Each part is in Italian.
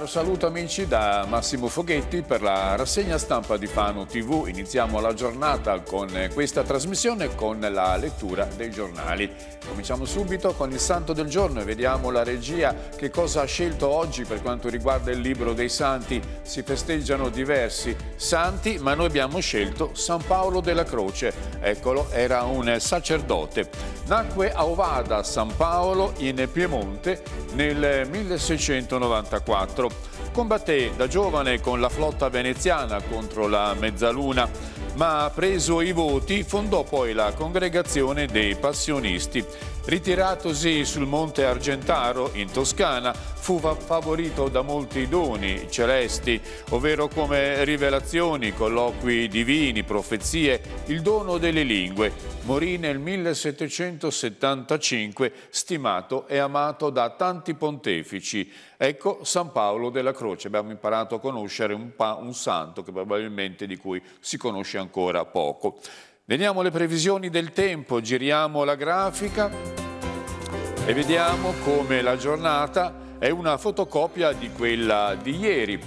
caro saluto amici da Massimo Foghetti per la rassegna stampa di Fano TV. Iniziamo la giornata con questa trasmissione con la lettura dei giornali. Cominciamo subito con il santo del giorno e vediamo la regia che cosa ha scelto oggi per quanto riguarda il libro dei santi. Si festeggiano diversi santi ma noi abbiamo scelto San Paolo della Croce. Eccolo, era un sacerdote. Nacque a Ovada, San Paolo, in Piemonte nel 1694 Combatté da giovane con la flotta veneziana contro la Mezzaluna, ma preso i voti fondò poi la Congregazione dei Passionisti Ritiratosi sul monte Argentaro, in Toscana, fu favorito da molti doni celesti, ovvero come rivelazioni, colloqui divini, profezie, il dono delle lingue. Morì nel 1775, stimato e amato da tanti pontefici. Ecco San Paolo della Croce. Abbiamo imparato a conoscere un, un santo che probabilmente di cui si conosce ancora poco. Veniamo alle previsioni del tempo, giriamo la grafica e vediamo come la giornata è una fotocopia di quella di ieri.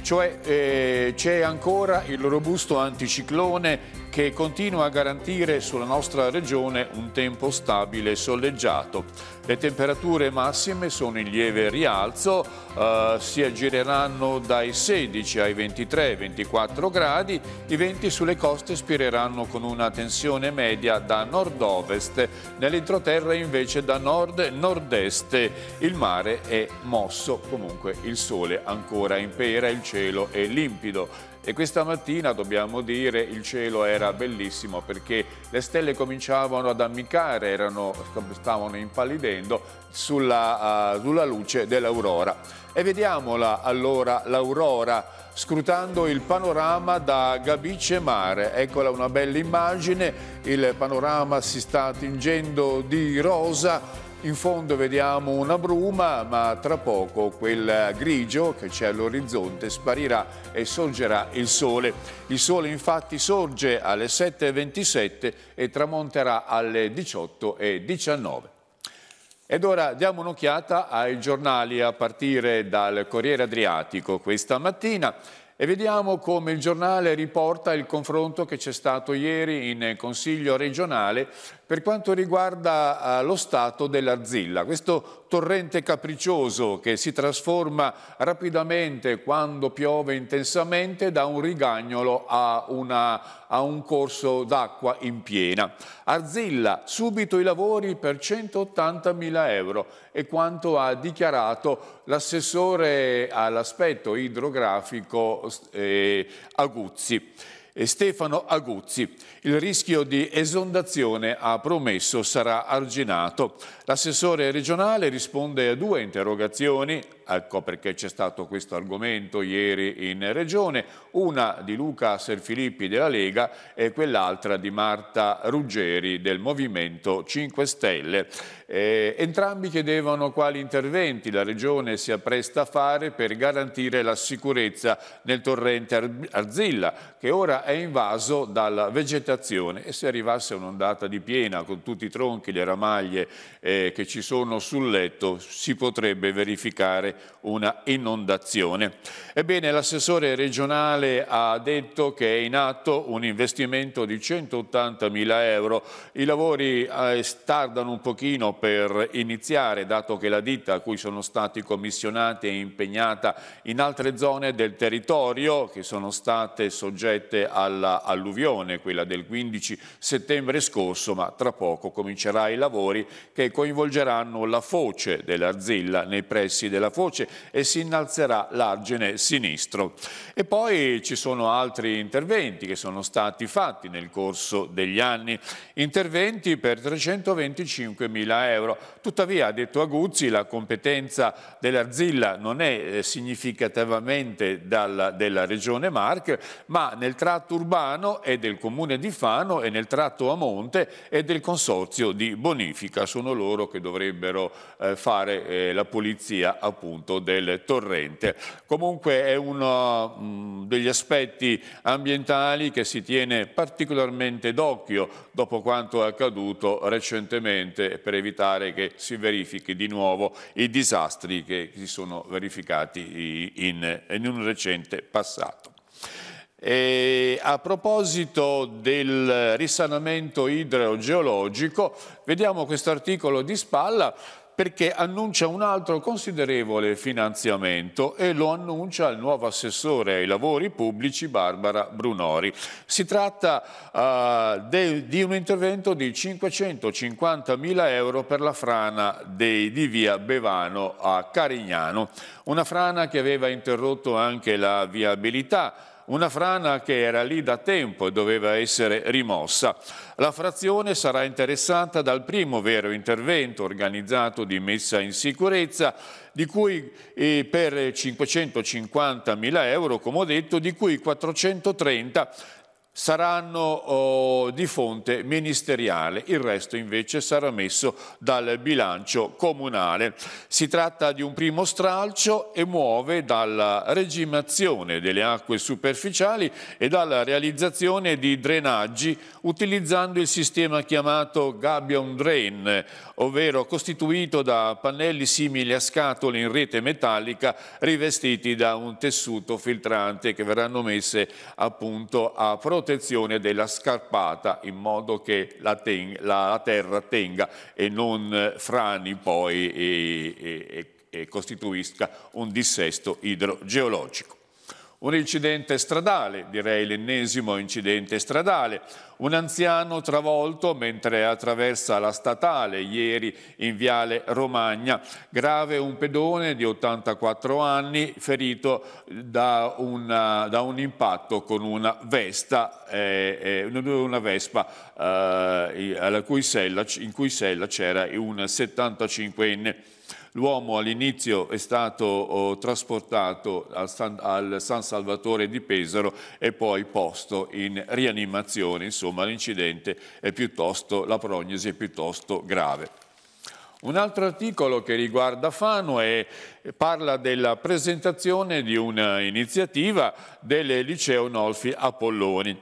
Cioè eh, c'è ancora il robusto anticiclone che continua a garantire sulla nostra regione un tempo stabile e soleggiato. Le temperature massime sono in lieve rialzo, eh, si aggireranno dai 16 ai 23-24 gradi, i venti sulle coste spireranno con una tensione media da nord-ovest, nell'entroterra invece da nord-nord-est. Il mare è mosso, comunque il sole ancora impera, il cielo è limpido. E questa mattina, dobbiamo dire, il cielo era bellissimo perché le stelle cominciavano ad ammiccare, erano, stavano impallidendo sulla, uh, sulla luce dell'aurora. E vediamola allora l'aurora scrutando il panorama da Gabice Mare. Eccola una bella immagine, il panorama si sta tingendo di rosa in fondo vediamo una bruma, ma tra poco quel grigio che c'è all'orizzonte sparirà e sorgerà il sole. Il sole infatti sorge alle 7.27 e tramonterà alle 18.19. Ed ora diamo un'occhiata ai giornali a partire dal Corriere Adriatico questa mattina e vediamo come il giornale riporta il confronto che c'è stato ieri in Consiglio regionale per quanto riguarda eh, lo stato dell'arzilla, questo torrente capriccioso che si trasforma rapidamente quando piove intensamente da un rigagnolo a, una, a un corso d'acqua in piena. Arzilla, subito i lavori per 180.000 euro è quanto ha dichiarato l'assessore all'aspetto idrografico eh, Aguzzi e Stefano Aguzzi. Il rischio di esondazione ha promesso sarà arginato. L'assessore regionale risponde a due interrogazioni, ecco perché c'è stato questo argomento ieri in regione, una di Luca Serfilippi della Lega e quell'altra di Marta Ruggeri del Movimento 5 Stelle. Eh, entrambi chiedevano quali interventi la regione si appresta a fare per garantire la sicurezza nel torrente Arzilla, che ora è invaso dalla vegetazione e se arrivasse un'ondata di piena con tutti i tronchi, le ramaglie eh, che ci sono sul letto si potrebbe verificare una inondazione. Ebbene l'assessore regionale ha detto che è in atto un investimento di 180 mila euro, i lavori eh, tardano un pochino per iniziare dato che la ditta a cui sono stati commissionati è impegnata in altre zone del territorio che sono state soggette all'alluvione, quella del 15 settembre scorso, ma tra poco comincerà i lavori che coinvolgeranno la foce dell'Arzilla nei pressi della foce e si innalzerà l'argine sinistro. E poi ci sono altri interventi che sono stati fatti nel corso degli anni, interventi per 325 mila euro. Tuttavia, ha detto Aguzzi, la competenza dell'Arzilla non è eh, significativamente dalla, della regione Marche, ma nel tratto tratto urbano è del comune di Fano e nel tratto a monte è del consorzio di bonifica. Sono loro che dovrebbero eh, fare eh, la pulizia appunto del torrente. Comunque è uno mh, degli aspetti ambientali che si tiene particolarmente d'occhio dopo quanto è accaduto recentemente per evitare che si verifichi di nuovo i disastri che si sono verificati in, in un recente passato. E a proposito del risanamento idrogeologico, vediamo questo articolo di spalla perché annuncia un altro considerevole finanziamento e lo annuncia il nuovo assessore ai lavori pubblici Barbara Brunori. Si tratta uh, de, di un intervento di 550 mila euro per la frana dei, di via Bevano a Carignano, una frana che aveva interrotto anche la viabilità una frana che era lì da tempo e doveva essere rimossa. La frazione sarà interessata dal primo vero intervento organizzato di messa in sicurezza di cui eh, per 550 mila euro, come ho detto, di cui 430 saranno oh, di fonte ministeriale, il resto invece sarà messo dal bilancio comunale. Si tratta di un primo stralcio e muove dalla regimazione delle acque superficiali e dalla realizzazione di drenaggi utilizzando il sistema chiamato Gabion Drain, ovvero costituito da pannelli simili a scatole in rete metallica rivestiti da un tessuto filtrante che verranno messe appunto a prodotto protezione della scarpata in modo che la, ten la terra tenga e non eh, frani poi e, e, e costituisca un dissesto idrogeologico. Un incidente stradale, direi l'ennesimo incidente stradale. Un anziano travolto mentre attraversa la statale ieri in Viale Romagna. Grave un pedone di 84 anni ferito da, una, da un impatto con una, vesta, eh, eh una vespa eh, in cui sella c'era un 75enne. L'uomo all'inizio è stato oh, trasportato al San, al San, Salvatore di Pesaro e poi posto in rianimazione, insomma l'incidente è piuttosto, la prognosi è piuttosto grave. Un altro articolo che riguarda Fano è, parla della presentazione di un'iniziativa del liceo Nolfi Apolloni.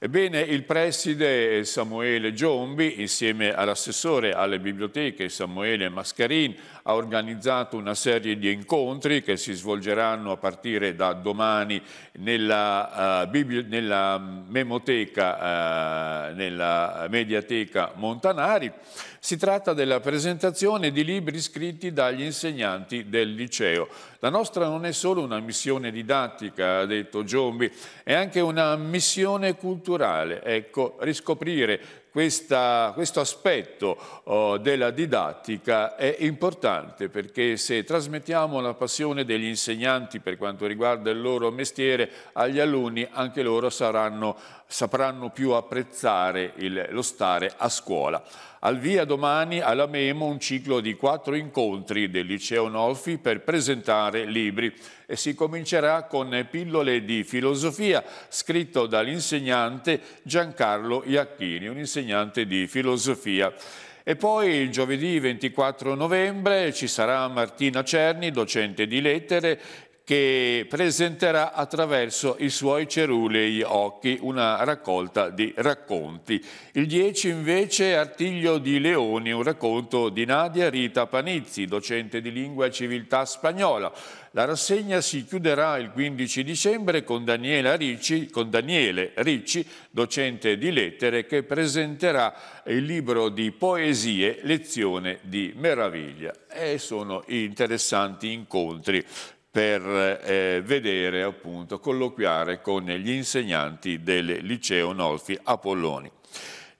Ebbene, il preside Samuele Giombi, insieme all'assessore alle biblioteche Samuele Mascarin, ha organizzato una serie di incontri che si svolgeranno a partire da domani nella, uh, nella memoteca, uh, nella mediateca Montanari. Si tratta della presentazione di libri scritti dagli insegnanti del liceo. La nostra non è solo una missione didattica, ha detto Giombi, è anche una missione culturale culturale. Ecco, riscoprire questa, questo aspetto oh, della didattica è importante perché se trasmettiamo la passione degli insegnanti per quanto riguarda il loro mestiere agli alunni, anche loro saranno, sapranno più apprezzare il, lo stare a scuola. Al via domani alla Memo un ciclo di quattro incontri del Liceo Nolfi per presentare libri e si comincerà con pillole di filosofia scritto dall'insegnante Giancarlo Iacchini, un insegnante di filosofia. E poi giovedì 24 novembre ci sarà Martina Cerni, docente di lettere, che presenterà attraverso i suoi cerulei occhi una raccolta di racconti. Il 10 invece Artiglio di Leoni, un racconto di Nadia Rita Panizzi, docente di lingua e civiltà spagnola. La rassegna si chiuderà il 15 dicembre con, Ricci, con Daniele Ricci, docente di lettere, che presenterà il libro di poesie Lezione di meraviglia. E sono interessanti incontri per eh, vedere, appunto, colloquiare con gli insegnanti del liceo Nolfi Apolloni.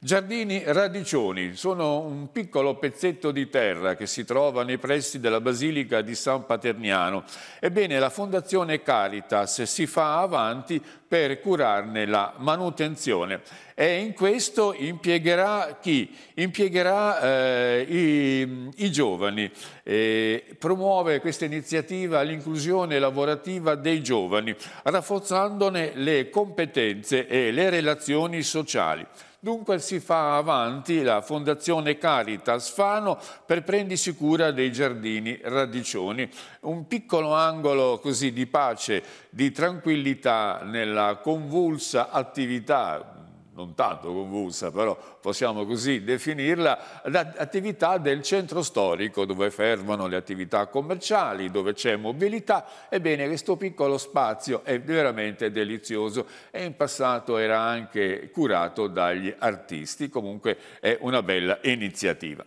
Giardini Radicioni sono un piccolo pezzetto di terra che si trova nei pressi della Basilica di San Paterniano. Ebbene, la Fondazione Caritas si fa avanti per curarne la manutenzione e in questo impiegherà chi? Impiegherà eh, i, i, giovani, eh, promuove questa iniziativa all'inclusione lavorativa dei giovani, rafforzandone le competenze e le relazioni sociali. Dunque si fa avanti la Fondazione Caritas Fano per prendersi cura dei giardini radicioni. Un piccolo angolo così di pace, di tranquillità nella convulsa attività non tanto convulsa, però possiamo così definirla, l'attività del centro storico dove fermano le attività commerciali, dove c'è mobilità. Ebbene, questo piccolo spazio è veramente delizioso e in passato era anche curato dagli artisti, comunque è una bella iniziativa.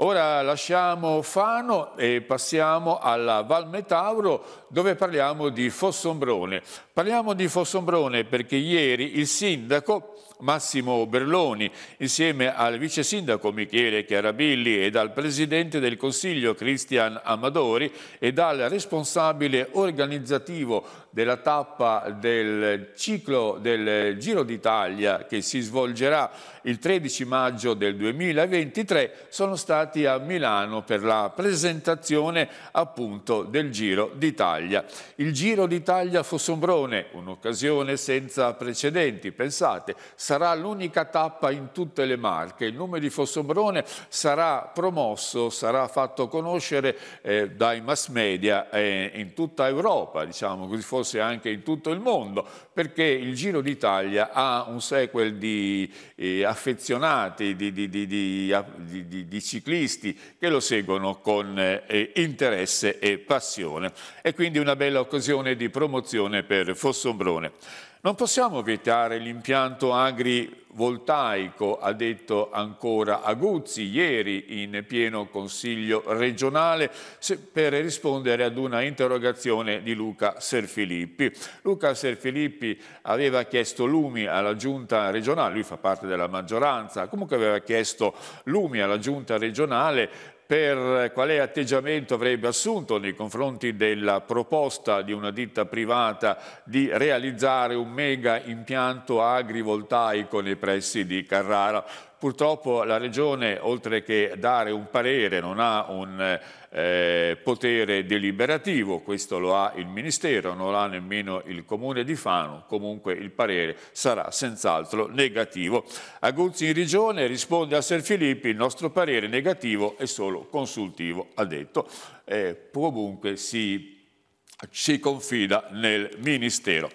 Ora lasciamo Fano e passiamo alla Val Metauro dove parliamo di Fossombrone. Parliamo di Fossombrone perché ieri il sindaco Massimo Berloni, insieme al vice sindaco Michele Chiarabilli ed al presidente del Consiglio Cristian Amadori e dal responsabile organizzativo della tappa del ciclo del Giro d'Italia che si svolgerà il 13 maggio del 2023 sono stati a Milano per la presentazione appunto del Giro d'Italia. Il Giro d'Italia Fossombrone un'occasione, un'occasione senza precedenti. Pensate, sarà l'unica tappa in tutte le Marche. Il nome di Fossombrone sarà promosso, sarà fatto conoscere eh, dai mass media eh, in tutta Europa, diciamo così, forse anche in tutto il mondo, perché il Giro d'Italia ha un sequel di eh, affezionati, di, di, di, di, ciclisti che lo seguono con eh, interesse e passione. E quindi una bella occasione di promozione per Fossombrone. Non possiamo vietare l'impianto agrivoltaico, ha detto ancora Aguzzi ieri in pieno consiglio regionale per rispondere ad una interrogazione di Luca Serfilippi. Luca Serfilippi aveva chiesto lumi alla giunta regionale, lui fa parte della maggioranza, comunque aveva chiesto lumi alla giunta regionale per quale atteggiamento avrebbe assunto nei confronti della proposta di una ditta privata di realizzare un mega impianto agrivoltaico nei pressi di Carrara. Purtroppo la Regione, oltre che dare un parere, non ha un eh, potere deliberativo, questo lo ha il Ministero, non lo ha nemmeno il Comune di Fano, comunque il parere sarà senz'altro negativo. Aguzzi in Regione risponde a Ser Filippi, il nostro parere negativo è solo consultivo, ha detto, eh, comunque si, si confida nel Ministero.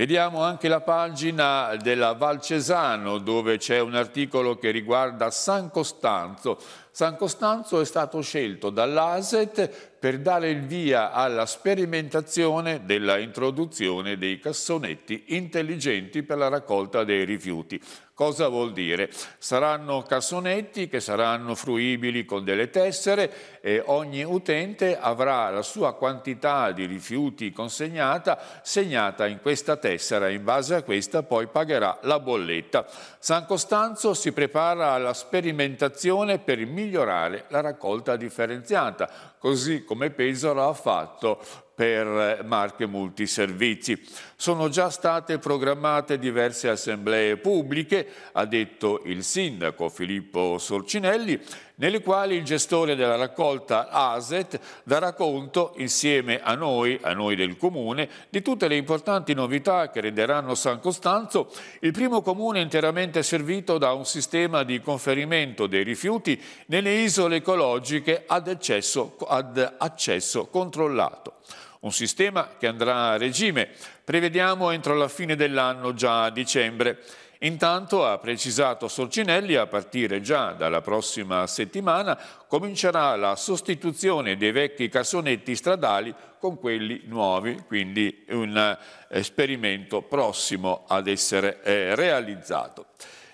Vediamo anche la pagina della Valcesano dove c'è un articolo che riguarda San Costanzo, San Costanzo è stato scelto dall'ASET per dare il via alla sperimentazione della introduzione dei cassonetti intelligenti per la raccolta dei rifiuti. Cosa vuol dire? Saranno cassonetti che saranno fruibili con delle tessere e ogni utente avrà la sua quantità di rifiuti consegnata segnata in questa tessera e in base a questa poi pagherà la bolletta. San Costanzo si prepara alla sperimentazione per il migliorare la raccolta differenziata, così come Pesaro ha fatto per eh, marche multiservizi. Sono già state programmate diverse assemblee pubbliche, ha detto il sindaco Filippo Sorcinelli, nelle quali il gestore della raccolta ASET darà conto insieme a noi, a noi del comune, di tutte le importanti novità che renderanno San Costanzo il primo comune interamente servito da un sistema di conferimento dei rifiuti nelle isole ecologiche ad accesso, ad accesso controllato. Un sistema che andrà a regime, prevediamo entro la fine dell'anno, già a dicembre. Intanto, ha precisato Sorcinelli, a partire già dalla prossima settimana comincerà la sostituzione dei vecchi cassonetti stradali con quelli nuovi, quindi un esperimento prossimo ad essere eh, realizzato.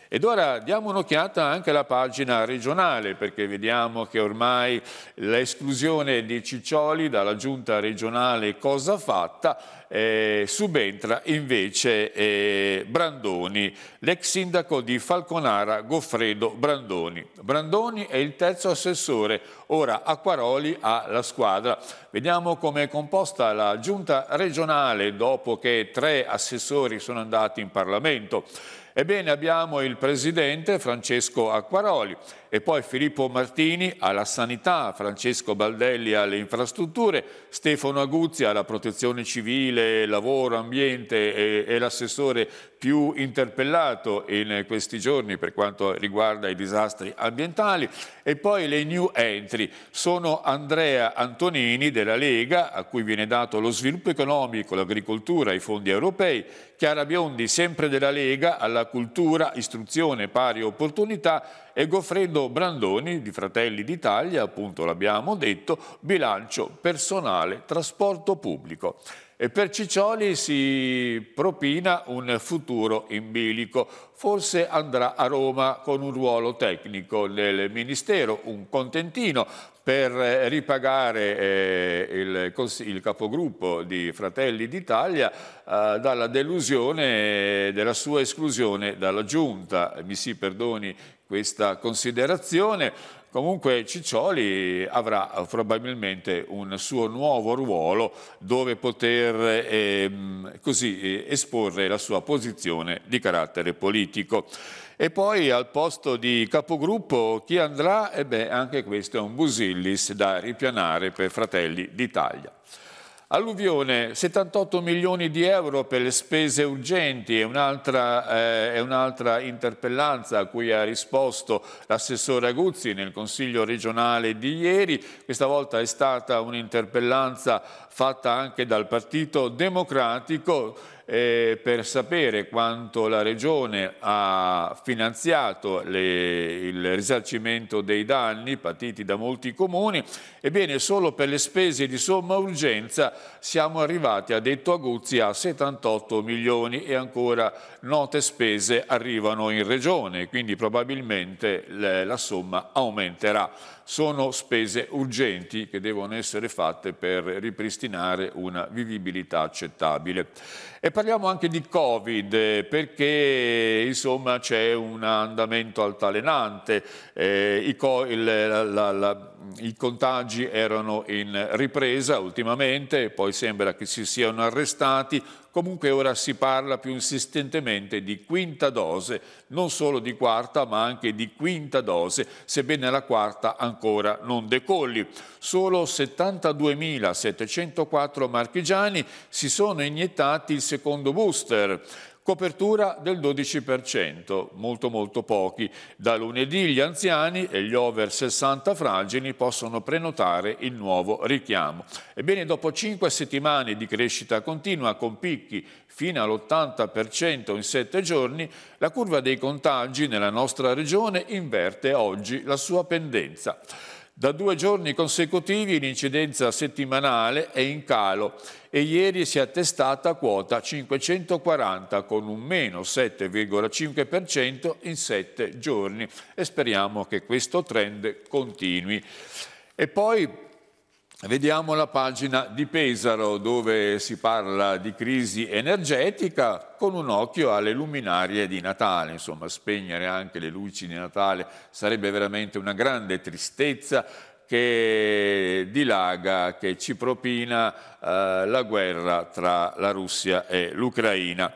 Ed ora diamo un'occhiata anche alla pagina regionale, perché vediamo che ormai l'esclusione di Ciccioli dalla giunta regionale Cosa Fatta eh, subentra invece eh, Brandoni, l'ex sindaco di Falconara Goffredo Brandoni. Brandoni è il terzo assessore, ora Acquaroli ha la squadra. Vediamo come è composta la giunta regionale dopo che tre assessori sono andati in Parlamento. Ebbene abbiamo il presidente Francesco Acquaroli e poi Filippo Martini alla sanità, Francesco Baldelli alle infrastrutture, Stefano Aguzzi alla protezione civile, lavoro, ambiente e, e l'assessore più interpellato in questi giorni per quanto riguarda i disastri ambientali e poi le new entry sono Andrea Antonini della Lega a cui viene dato lo sviluppo economico, l'agricoltura, i fondi europei, Chiara Biondi sempre della Lega alla cultura, istruzione, pari opportunità e Goffredo Brandoni di Fratelli d'Italia, appunto l'abbiamo detto, bilancio personale, trasporto pubblico. E per Ciccioli si propina un futuro in bilico. Forse andrà a Roma con un ruolo tecnico nel Ministero, un contentino per eh, ripagare eh, il, il, capogruppo di Fratelli d'Italia eh, dalla delusione eh, della sua esclusione dalla Giunta. Mi si perdoni questa considerazione. Comunque Ciccioli avrà eh, probabilmente un suo nuovo ruolo dove poter ehm, così, eh, esporre la sua posizione di carattere politico. E poi al posto di capogruppo chi andrà? E eh beh, anche questo è un Busillis da ripianare per Fratelli d'Italia. Alluvione, 78 milioni di euro per le spese urgenti è un'altra eh, un interpellanza a cui ha risposto l'assessore Aguzzi nel Consiglio regionale di ieri. Questa volta è stata un'interpellanza fatta anche dal Partito Democratico eh, per sapere quanto la Regione ha finanziato le, il risarcimento dei danni patiti da molti comuni. Ebbene, solo per le spese di somma urgenza siamo arrivati a detto Aguzzi a 78 milioni e ancora note spese arrivano in Regione, quindi probabilmente le, la somma aumenterà. Sono spese urgenti che devono essere fatte per ripristinare una vivibilità accettabile. E parliamo anche di Covid eh, perché insomma c'è un andamento altalenante, eh, i, co il, la, la, i, contagi erano in ripresa ultimamente, poi sembra che si siano arrestati, Comunque ora si parla più insistentemente di quinta dose, non solo di quarta ma anche di quinta dose, sebbene la quarta ancora non decolli. Solo 72.704 marchigiani si sono iniettati il secondo booster copertura del 12%, molto molto pochi. Da lunedì gli anziani e gli over 60 fragili possono prenotare il nuovo richiamo. Ebbene, dopo 5 settimane di crescita continua con picchi fino all'80% in 7 giorni, la curva dei contagi nella nostra regione inverte oggi la sua pendenza. Da due giorni consecutivi l'incidenza settimanale è in calo e ieri si è attestata a quota 540 con un meno 7,5% in sette giorni e speriamo che questo trend continui. E poi Vediamo la pagina di Pesaro dove si parla di crisi energetica con un occhio alle luminarie di Natale, insomma spegnere anche le luci di Natale sarebbe veramente una grande tristezza che dilaga, che ci propina eh, la guerra tra la Russia e l'Ucraina.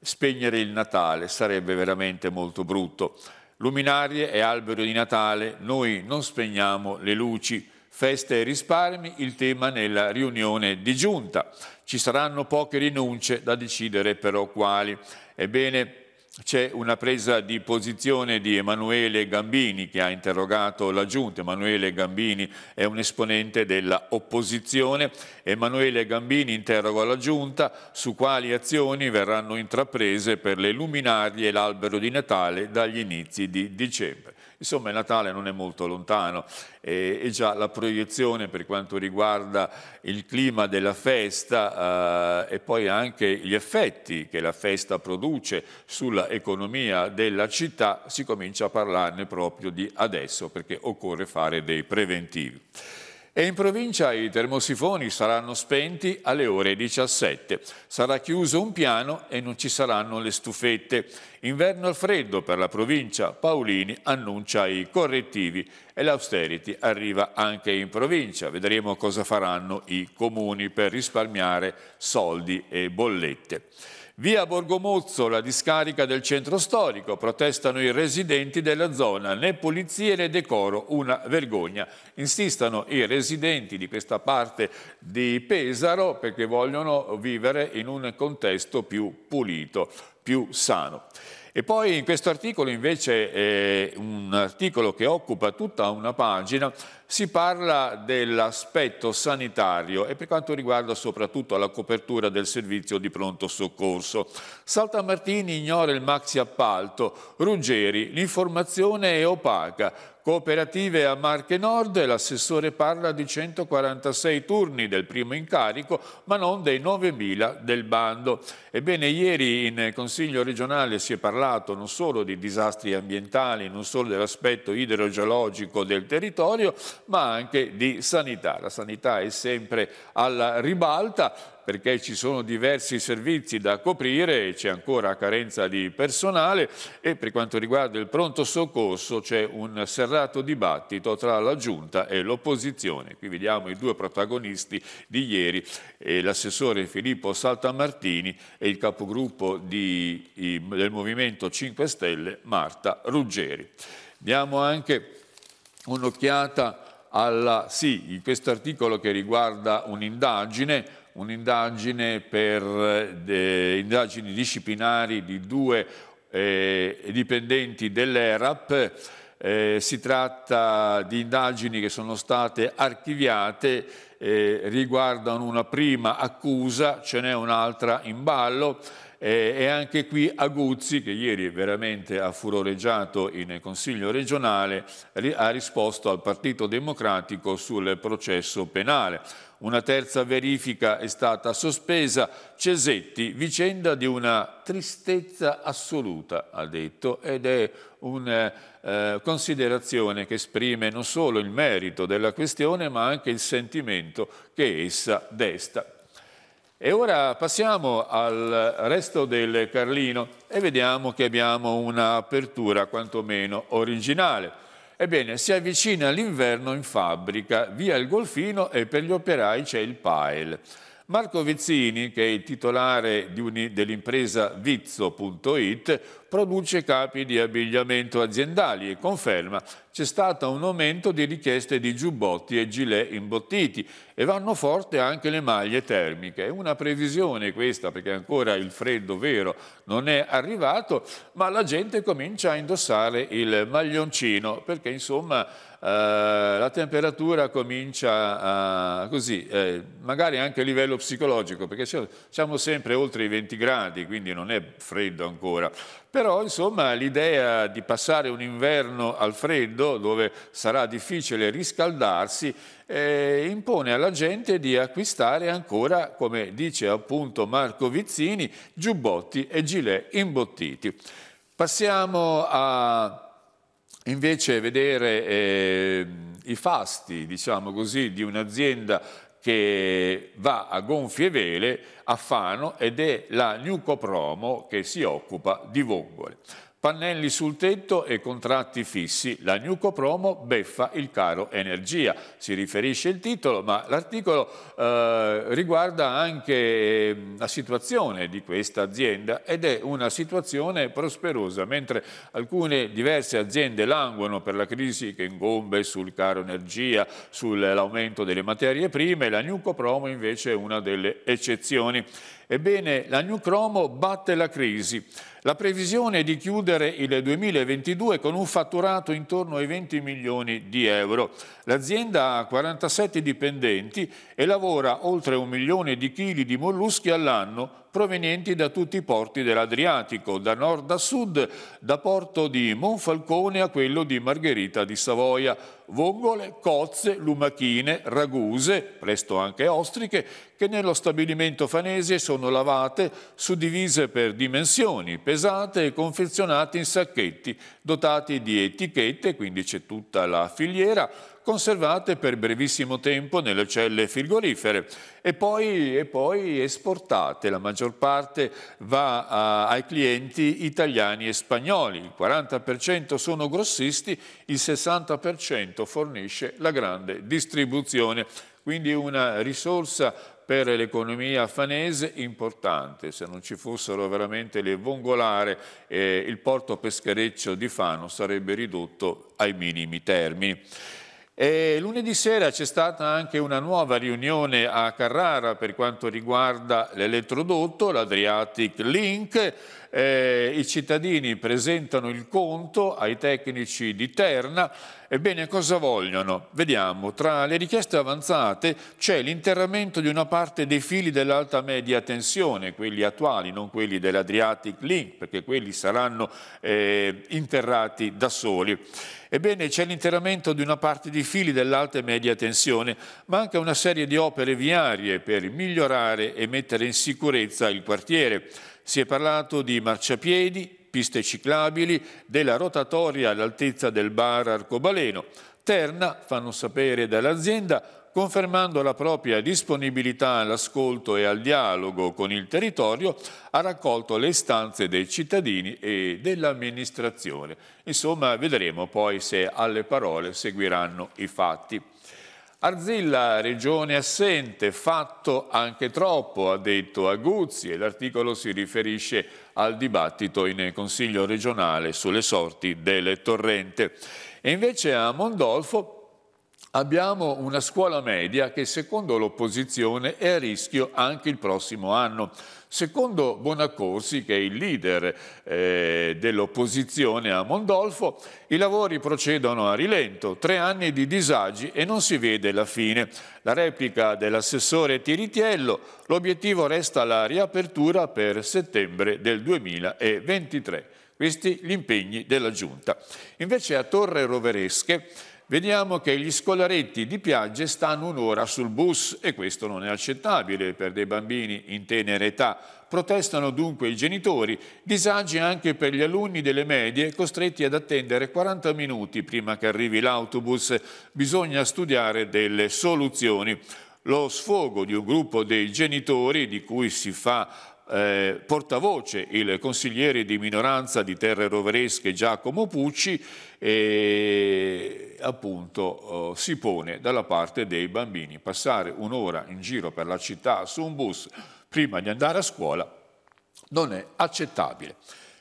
Spegnere il Natale sarebbe veramente molto brutto. Luminarie e albero di Natale, noi non spegniamo le luci Feste e risparmi, il tema nella riunione di giunta. Ci saranno poche rinunce da decidere però quali. Ebbene, c'è una presa di posizione di Emanuele Gambini che ha interrogato la Giunta. Emanuele Gambini è un esponente dell'opposizione. Emanuele Gambini interroga la Giunta su quali azioni verranno intraprese per le luminarie e l'albero di Natale dagli inizi di dicembre. Insomma il Natale non è molto lontano e, e già la proiezione per quanto riguarda il clima della festa eh, e poi anche gli effetti che la festa produce sulla economia della città si comincia a parlarne proprio di adesso perché occorre fare dei preventivi. E in provincia i termosifoni saranno spenti alle ore 17. Sarà chiuso un piano e non ci saranno le stufette. Inverno al freddo per la provincia. Paolini annuncia i correttivi e l'austerity arriva anche in provincia. Vedremo cosa faranno i comuni per risparmiare soldi e bollette. Via Borgomozzo, la discarica del centro storico, protestano i residenti della zona, né pulizie né decoro, una vergogna. Insistono i residenti di questa parte di Pesaro perché vogliono vivere in un contesto più pulito, più sano. E poi in questo articolo invece è un articolo che occupa tutta una pagina si parla dell'aspetto sanitario e per quanto riguarda soprattutto la copertura del servizio di pronto soccorso. Saltamartini ignora il maxi appalto, Ruggeri l'informazione è opaca, cooperative a Marche Nord l'assessore parla di 146 turni del primo incarico ma non dei 9.000 del bando. Ebbene ieri in Consiglio regionale si è parlato non solo di disastri ambientali, non solo dell'aspetto idrogeologico del territorio ma anche di sanità. La sanità è sempre alla ribalta perché ci sono diversi servizi da coprire, c'è ancora carenza di personale e per quanto riguarda il pronto soccorso c'è un serrato dibattito tra la Giunta e l'opposizione. Qui vediamo i due protagonisti di ieri, eh, l'assessore Filippo Saltamartini e il capogruppo di, del Movimento 5 Stelle Marta Ruggeri. Diamo anche un'occhiata alla, sì, questo articolo che riguarda un'indagine, un'indagine per eh, indagini disciplinari di due eh, dipendenti dell'ERAP, eh, si tratta di indagini che sono state archiviate, eh, riguardano una prima accusa, ce n'è un'altra in ballo, e anche qui Aguzzi, che ieri veramente ha furoreggiato in Consiglio regionale, ha risposto al Partito Democratico sul processo penale. Una terza verifica è stata sospesa. Cesetti, vicenda di una tristezza assoluta, ha detto, ed è una eh, considerazione che esprime non solo il merito della questione, ma anche il sentimento che essa desta. E ora passiamo al resto del Carlino e vediamo che abbiamo un'apertura quantomeno originale. Ebbene, si avvicina l'inverno in fabbrica, via il Golfino e per gli operai c'è il PAEL. Marco Vizzini, che è il titolare dell'impresa Vizzo.it, produce capi di abbigliamento aziendali e conferma c'è stato un aumento di richieste di giubbotti e gilet imbottiti e vanno forte anche le maglie termiche. È una previsione questa perché ancora il freddo vero non è arrivato, ma la gente comincia a indossare il maglioncino perché insomma Uh, la temperatura comincia a, così, eh, magari anche a livello psicologico, perché siamo sempre oltre i 20 gradi, quindi non è freddo ancora, però insomma l'idea di passare un inverno al freddo, dove sarà difficile riscaldarsi, eh, impone alla gente di acquistare ancora, come dice appunto Marco Vizzini, giubbotti e gilet imbottiti. Passiamo a invece vedere eh, i fasti, diciamo così, di un'azienda che va a gonfie vele a Fano ed è la Nucopromo che si occupa di vongole. Pannelli sul tetto e contratti fissi. La Nuco Promo beffa il caro energia. Si riferisce il titolo, ma l'articolo eh, riguarda anche ehm, la situazione di questa azienda ed è una situazione prosperosa. Mentre alcune diverse aziende languono per la crisi che ingombe sul caro energia, sull'aumento delle materie prime, la Nuco Promo invece è una delle eccezioni. Ebbene, la New Cromo batte la crisi. La previsione è di chiudere il 2022 con un fatturato intorno ai 20 milioni di euro. L'azienda ha 47 dipendenti e lavora oltre un milione di chili di molluschi all'anno provenienti da tutti i porti dell'Adriatico, da nord a sud, da porto di Monfalcone a quello di Margherita di Savoia, vongole, cozze, lumachine, raguse, presto anche ostriche, che nello stabilimento fanese sono lavate, suddivise per dimensioni, pesate e confezionate in sacchetti, dotati di etichette, quindi c'è tutta la filiera, conservate per brevissimo tempo nelle celle frigorifere e poi, e poi esportate. La maggior parte va a, ai clienti italiani e spagnoli, il 40% sono grossisti, il 60% fornisce la grande distribuzione. Quindi una risorsa per l'economia fanese importante. Se non ci fossero veramente le vongolare, eh, il porto peschereccio di Fano sarebbe ridotto ai minimi termini. E lunedì sera c'è stata anche una nuova riunione a Carrara per quanto riguarda l'elettrodotto, l'Adriatic Link, eh, i cittadini presentano il conto ai tecnici di Terna, ebbene cosa vogliono? Vediamo, tra le richieste avanzate c'è l'interramento di una parte dei fili dell'alta media tensione, quelli attuali, non quelli dell'Adriatic Link, perché quelli saranno eh, interrati da soli. Ebbene c'è l'interramento di una parte dei fili dell'alta e media tensione, ma anche una serie di opere viarie per migliorare e mettere in sicurezza il quartiere. Si è parlato di marciapiedi, piste ciclabili, della rotatoria all'altezza del bar Arcobaleno. Terna, fanno sapere dall'azienda, confermando la propria disponibilità all'ascolto e al dialogo con il territorio, ha raccolto le istanze dei cittadini e dell'amministrazione. Insomma, vedremo poi se alle parole seguiranno i fatti. Arzilla, regione assente, fatto anche troppo, ha detto Aguzzi e l'articolo si riferisce al dibattito in Consiglio regionale sulle sorti del torrente. E invece a Mondolfo abbiamo una scuola media che secondo l'opposizione è a rischio anche il prossimo anno. Secondo Bonaccorsi, che è il leader eh, dell'opposizione a Mondolfo, i lavori procedono a rilento, tre anni di disagi e non si vede la fine. La replica dell'assessore Tiritiello, l'obiettivo resta la riapertura per settembre del 2023. Questi gli impegni della Giunta. Invece a Torre Roveresche Vediamo che gli scolaretti di Piagge stanno un'ora sul bus e questo non è accettabile per dei bambini in tenera età. Protestano dunque i genitori, disagi anche per gli alunni delle medie costretti ad attendere 40 minuti prima che arrivi l'autobus. Bisogna studiare delle soluzioni. Lo sfogo di un gruppo dei genitori, di cui si fa eh, portavoce il consigliere di minoranza di Terre Roveresche Giacomo Pucci e appunto eh, si pone dalla parte dei bambini. Passare un'ora in giro per la città su un bus prima di andare a scuola non è accettabile.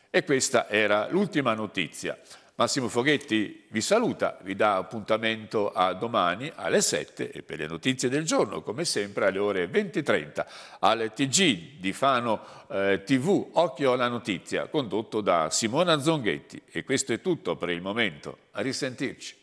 E questa era l'ultima notizia. Massimo Foghetti vi saluta, vi dà appuntamento a domani alle 7 e per le notizie del giorno, come sempre, alle ore 20.30 al TG di Fano eh, TV Occhio alla Notizia, condotto da Simona Zonghetti. E questo è tutto per il momento. A risentirci.